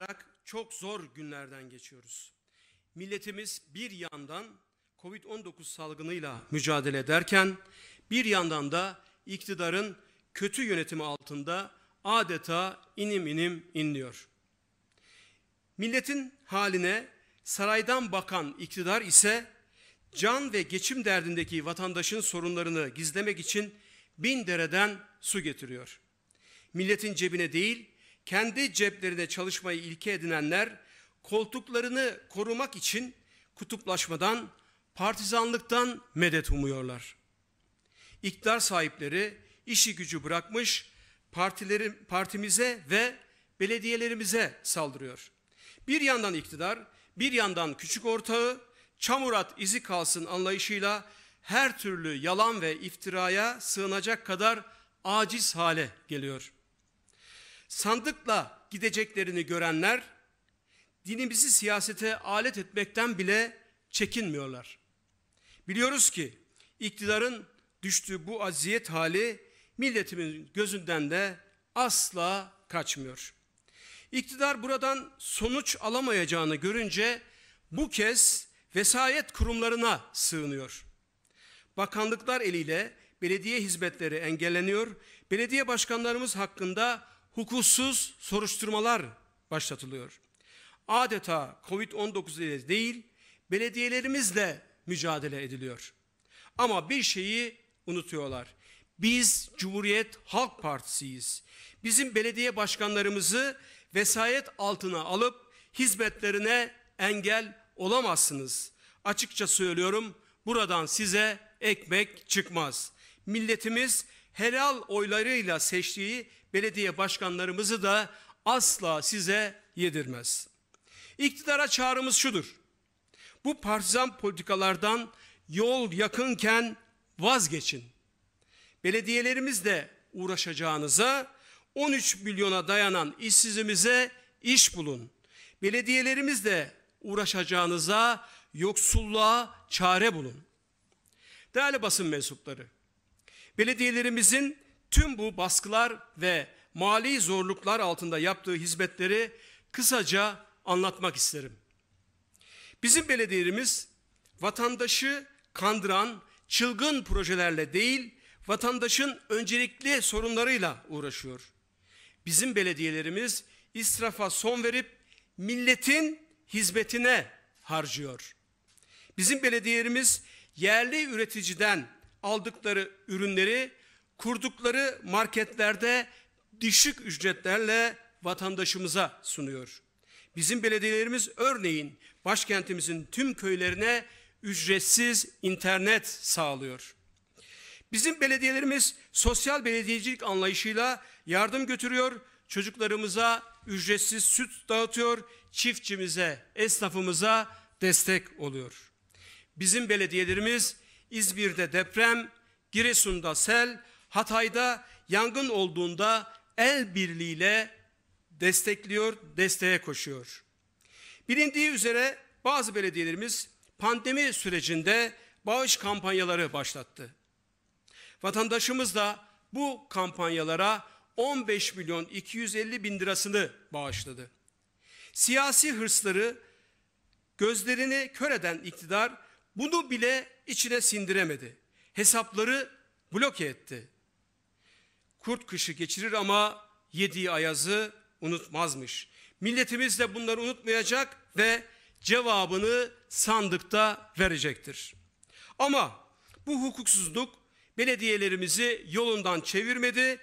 olarak çok zor günlerden geçiyoruz. Milletimiz bir yandan Covid-19 salgınıyla mücadele ederken bir yandan da iktidarın kötü yönetimi altında adeta inim inim inliyor. Milletin haline saraydan bakan iktidar ise can ve geçim derdindeki vatandaşın sorunlarını gizlemek için bin dereden su getiriyor. Milletin cebine değil, kendi ceplerinde çalışmayı ilke edinenler koltuklarını korumak için kutuplaşmadan, partizanlıktan medet umuyorlar. İktidar sahipleri işi gücü bırakmış partileri, partimize ve belediyelerimize saldırıyor. Bir yandan iktidar, bir yandan küçük ortağı çamurat izi kalsın anlayışıyla her türlü yalan ve iftiraya sığınacak kadar aciz hale geliyor.'' sandıkla gideceklerini görenler dinimizi siyasete alet etmekten bile çekinmiyorlar. Biliyoruz ki iktidarın düştüğü bu aziyet hali milletimizin gözünden de asla kaçmıyor. İktidar buradan sonuç alamayacağını görünce bu kez vesayet kurumlarına sığınıyor. Bakanlıklar eliyle belediye hizmetleri engelleniyor. Belediye başkanlarımız hakkında hukuksuz soruşturmalar başlatılıyor. Adeta Covid-19 ile değil, belediyelerimizle mücadele ediliyor. Ama bir şeyi unutuyorlar. Biz Cumhuriyet Halk Partisi'yiz. Bizim belediye başkanlarımızı vesayet altına alıp hizmetlerine engel olamazsınız. Açıkça söylüyorum buradan size ekmek çıkmaz. Milletimiz helal oylarıyla seçtiği belediye başkanlarımızı da asla size yedirmez. İktidara çağrımız şudur. Bu partizan politikalardan yol yakınken vazgeçin. Belediyelerimizle uğraşacağınıza 13 milyona dayanan işsizimize iş bulun. Belediyelerimizle uğraşacağınıza yoksulluğa çare bulun. Değerli basın mensupları, Belediyelerimizin tüm bu baskılar ve mali zorluklar altında yaptığı hizmetleri kısaca anlatmak isterim. Bizim belediyelerimiz vatandaşı kandıran çılgın projelerle değil, vatandaşın öncelikli sorunlarıyla uğraşıyor. Bizim belediyelerimiz israfa son verip milletin hizmetine harcıyor. Bizim belediyelerimiz yerli üreticiden aldıkları ürünleri kurdukları marketlerde düşük ücretlerle vatandaşımıza sunuyor. Bizim belediyelerimiz örneğin başkentimizin tüm köylerine ücretsiz internet sağlıyor. Bizim belediyelerimiz sosyal belediyecilik anlayışıyla yardım götürüyor, çocuklarımıza ücretsiz süt dağıtıyor, çiftçimize, esnafımıza destek oluyor. Bizim belediyelerimiz İzmir'de deprem, Giresun'da sel, Hatay'da yangın olduğunda el birliğiyle destekliyor, desteğe koşuyor. Bilindiği üzere bazı belediyelerimiz pandemi sürecinde bağış kampanyaları başlattı. Vatandaşımız da bu kampanyalara 15 milyon 250 bin lirasını bağışladı. Siyasi hırsları gözlerini kör eden iktidar bunu bile içine sindiremedi. Hesapları bloke etti. Kurt kışı geçirir ama yediği ayazı unutmazmış. Milletimiz de bunları unutmayacak ve cevabını sandıkta verecektir. Ama bu hukuksuzluk belediyelerimizi yolundan çevirmedi.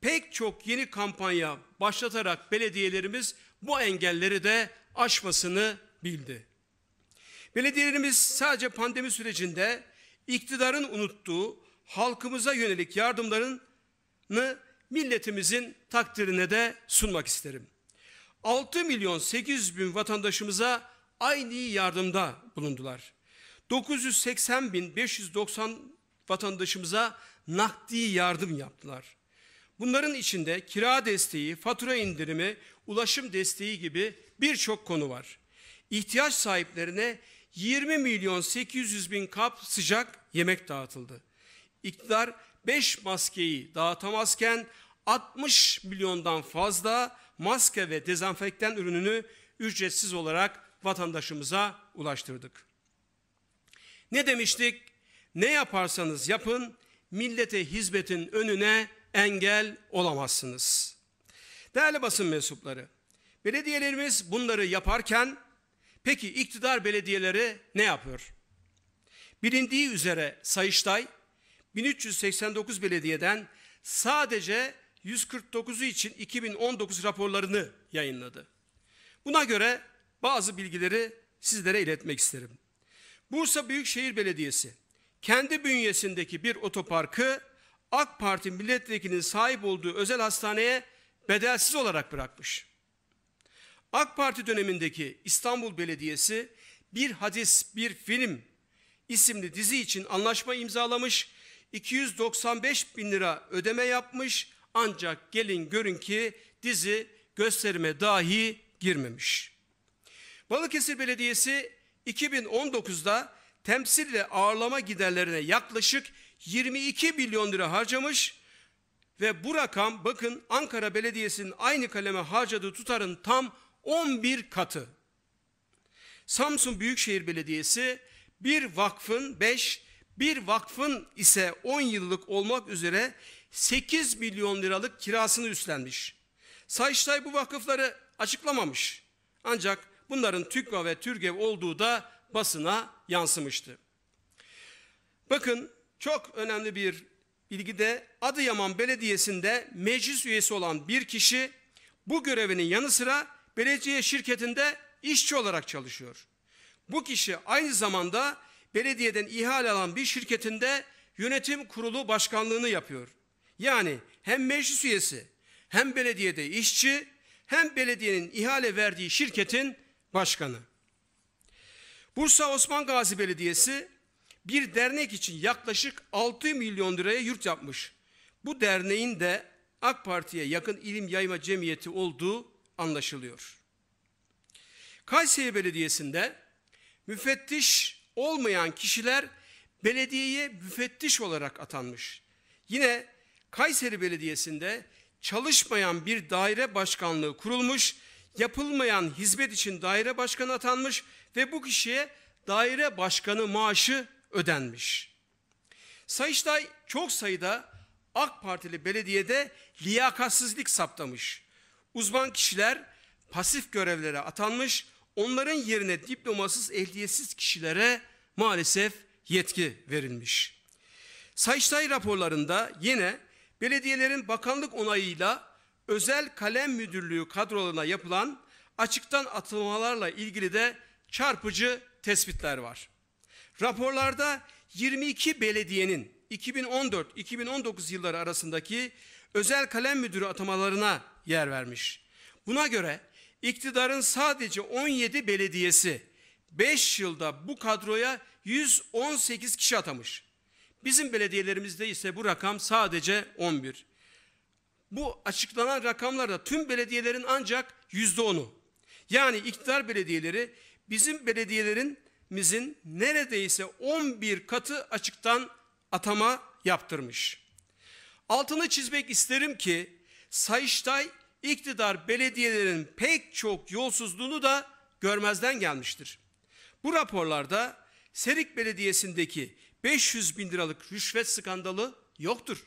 Pek çok yeni kampanya başlatarak belediyelerimiz bu engelleri de aşmasını bildi. Belediyelerimiz sadece pandemi sürecinde iktidarın unuttuğu halkımıza yönelik yardımlarını milletimizin takdirine de sunmak isterim. 6 milyon 800 bin vatandaşımıza aynı yardımda bulundular. 980 bin 590 vatandaşımıza nakdi yardım yaptılar. Bunların içinde kira desteği, fatura indirimi, ulaşım desteği gibi birçok konu var. İhtiyaç sahiplerine 20 milyon 800 bin kap sıcak yemek dağıtıldı. İktidar 5 maskeyi dağıtamazken 60 milyondan fazla maske ve dezenfektan ürününü ücretsiz olarak vatandaşımıza ulaştırdık. Ne demiştik? Ne yaparsanız yapın millete hizmetin önüne engel olamazsınız. Değerli basın mensupları, belediyelerimiz bunları yaparken Peki iktidar belediyeleri ne yapıyor? Bilindiği üzere Sayıştay 1389 belediyeden sadece 149'u için 2019 raporlarını yayınladı. Buna göre bazı bilgileri sizlere iletmek isterim. Bursa Büyükşehir Belediyesi kendi bünyesindeki bir otoparkı AK Parti milletvekilinin sahip olduğu özel hastaneye bedelsiz olarak bırakmış. AK Parti dönemindeki İstanbul Belediyesi bir hadis bir film isimli dizi için anlaşma imzalamış, 295 bin lira ödeme yapmış ancak gelin görün ki dizi gösterime dahi girmemiş. Balıkesir Belediyesi 2019'da temsil ve ağırlama giderlerine yaklaşık 22 milyon lira harcamış ve bu rakam bakın Ankara Belediyesi'nin aynı kaleme harcadığı tutarın tam 11 katı. Samsun Büyükşehir Belediyesi bir vakfın 5, bir vakfın ise 10 yıllık olmak üzere 8 milyon liralık kirasını üstlenmiş. Sayıştay bu vakıfları açıklamamış. Ancak bunların TÜKVA ve TÜRGEV olduğu da basına yansımıştı. Bakın çok önemli bir bilgi de Adıyaman Belediyesi'nde meclis üyesi olan bir kişi bu görevinin yanı sıra belediye şirketinde işçi olarak çalışıyor. Bu kişi aynı zamanda belediyeden ihale alan bir şirketinde yönetim kurulu başkanlığını yapıyor. Yani hem meclis üyesi hem belediyede işçi hem belediyenin ihale verdiği şirketin başkanı. Bursa Osman Gazi Belediyesi bir dernek için yaklaşık 6 milyon liraya yurt yapmış. Bu derneğin de AK Parti'ye yakın ilim yayma cemiyeti olduğu anlaşılıyor. Kayseri Belediyesi'nde müfettiş olmayan kişiler belediyeye müfettiş olarak atanmış. Yine Kayseri Belediyesi'nde çalışmayan bir daire başkanlığı kurulmuş, yapılmayan hizmet için daire başkanı atanmış ve bu kişiye daire başkanı maaşı ödenmiş. Sayıştay çok sayıda AK Partili belediyede liyakatsizlik saptamış. Uzman kişiler pasif görevlere atanmış, onların yerine diplomasız, ehliyetsiz kişilere maalesef yetki verilmiş. Sayıştay raporlarında yine belediyelerin bakanlık onayıyla özel kalem müdürlüğü kadrolarına yapılan açıktan atılmalarla ilgili de çarpıcı tespitler var. Raporlarda 22 belediyenin 2014-2019 yılları arasındaki özel kalem müdürü atamalarına yer vermiş. Buna göre iktidarın sadece 17 belediyesi 5 yılda bu kadroya 118 kişi atamış. Bizim belediyelerimizde ise bu rakam sadece 11. Bu açıklanan rakamlarda tüm belediyelerin ancak yüzde onu. Yani iktidar belediyeleri bizim belediyelerimizin neredeyse 11 katı açıktan atama yaptırmış. Altını çizmek isterim ki Sayıştay iktidar belediyelerin pek çok yolsuzluğunu da görmezden gelmiştir. Bu raporlarda Serik Belediyesi'ndeki 500 bin liralık rüşvet skandalı yoktur.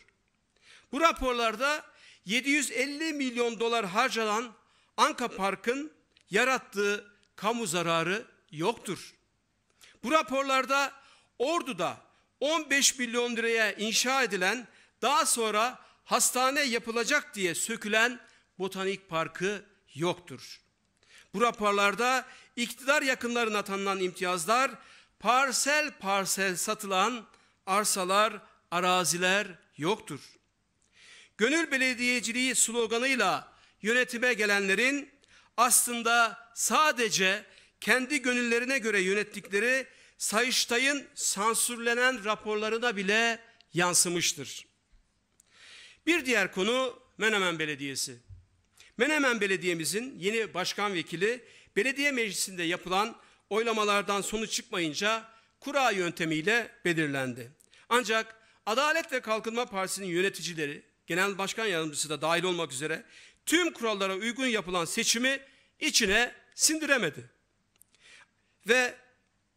Bu raporlarda 750 milyon dolar harcanan Anka Park'ın yarattığı kamu zararı yoktur. Bu raporlarda Ordu'da 15 milyon liraya inşa edilen daha sonra hastane yapılacak diye sökülen botanik parkı yoktur. Bu raporlarda iktidar yakınlarına tanınan imtiyazlar parsel parsel satılan arsalar, araziler yoktur. Gönül belediyeciliği sloganıyla yönetime gelenlerin aslında sadece kendi gönüllerine göre yönettikleri Sayıştay'ın sansürlenen raporlarına bile yansımıştır. Bir diğer konu Menemen Belediyesi. Menemen Belediye'mizin yeni başkan vekili belediye meclisinde yapılan oylamalardan sonuç çıkmayınca kura yöntemiyle belirlendi. Ancak Adalet ve Kalkınma Partisi'nin yöneticileri, genel başkan yardımcısı da dahil olmak üzere tüm kurallara uygun yapılan seçimi içine sindiremedi. Ve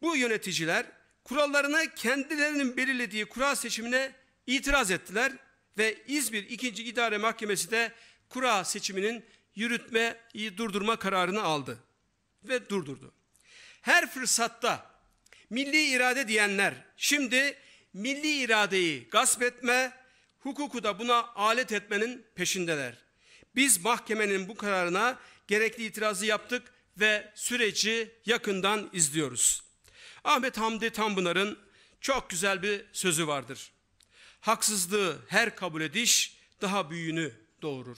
bu yöneticiler kurallarına kendilerinin belirlediği kura seçimine itiraz ettiler ve İzmir 2. İdare Mahkemesi de kura seçiminin yürütmeyi durdurma kararını aldı ve durdurdu. Her fırsatta milli irade diyenler şimdi milli iradeyi gasp etme, hukuku da buna alet etmenin peşindeler. Biz mahkemenin bu kararına gerekli itirazı yaptık ve süreci yakından izliyoruz. Ahmet Hamdi Tanpınar'ın çok güzel bir sözü vardır haksızlığı her kabul ediş daha büyüğünü doğurur.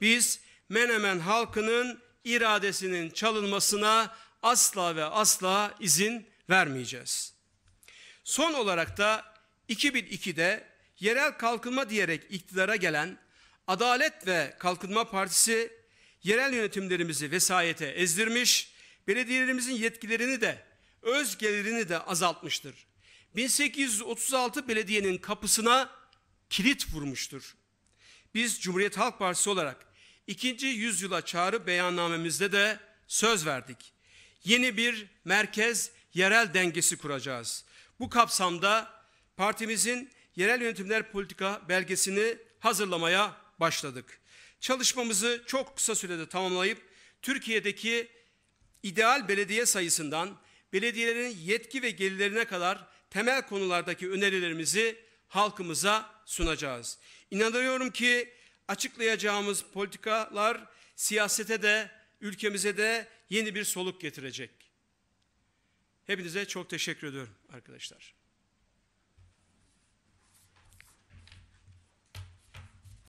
Biz Menemen halkının iradesinin çalınmasına asla ve asla izin vermeyeceğiz. Son olarak da 2002'de yerel kalkınma diyerek iktidara gelen Adalet ve Kalkınma Partisi yerel yönetimlerimizi vesayete ezdirmiş, belediyelerimizin yetkilerini de öz gelirini de azaltmıştır. 1836 belediyenin kapısına kilit vurmuştur. Biz Cumhuriyet Halk Partisi olarak ikinci yüzyıla çağrı beyannamemizde de söz verdik. Yeni bir merkez yerel dengesi kuracağız. Bu kapsamda partimizin yerel yönetimler politika belgesini hazırlamaya başladık. Çalışmamızı çok kısa sürede tamamlayıp Türkiye'deki ideal belediye sayısından belediyelerin yetki ve gelirlerine kadar temel konulardaki önerilerimizi halkımıza sunacağız. İnanıyorum ki açıklayacağımız politikalar siyasete de ülkemize de yeni bir soluk getirecek. Hepinize çok teşekkür ediyorum arkadaşlar.